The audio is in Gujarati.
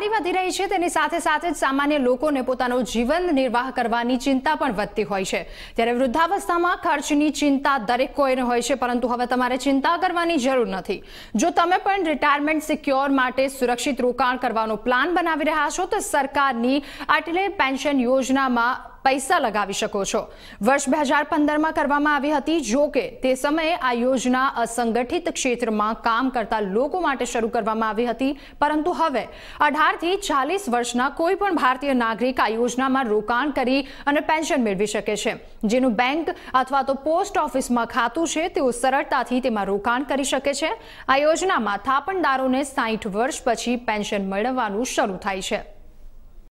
બીમારી વધી રહી છે તેની સાથે સાથે જ સામાન્ય લોકોને પોતાનો જીવન નિર્વાહ કરવાની ચિંતા પણ વધતી હોય છે ત્યારે વૃદ્ધાવસ્થામાં ખર્ચની ચિંતા દરેક કોઈને હોય છે પરંતુ હવે તમારે ચિંતા કરવાની જરૂર નથી જો તમે પણ રિટાયરમેન્ટ સિક્યોર માટે સુરક્ષિત રોકાણ કરવાનો પ્લાન બનાવી રહ્યા છો તો સરકારની અટલે પેન્શન યોજનામાં પૈસા લગાવી શકો છો વર્ષ બે હજાર પંદરમાં કરવામાં આવી હતી જો કે તે સમયે આ યોજના અસંગઠિત ક્ષેત્રમાં કામ કરતા લોકો માટે શરૂ કરવામાં આવી હતી પરંતુ હવે અઢારથી ચાલીસ વર્ષના કોઈ પણ ભારતીય નાગરિક આ યોજનામાં રોકાણ કરી અને પેન્શન મેળવી શકે છે જેનું બેંક અથવા તો પોસ્ટ ઓફિસમાં ખાતું છે તેઓ સરળતાથી તેમાં રોકાણ કરી શકે છે આ યોજનામાં થાપણદારોને સાઠ વર્ષ પછી પેન્શન મેળવવાનું શરૂ થાય છે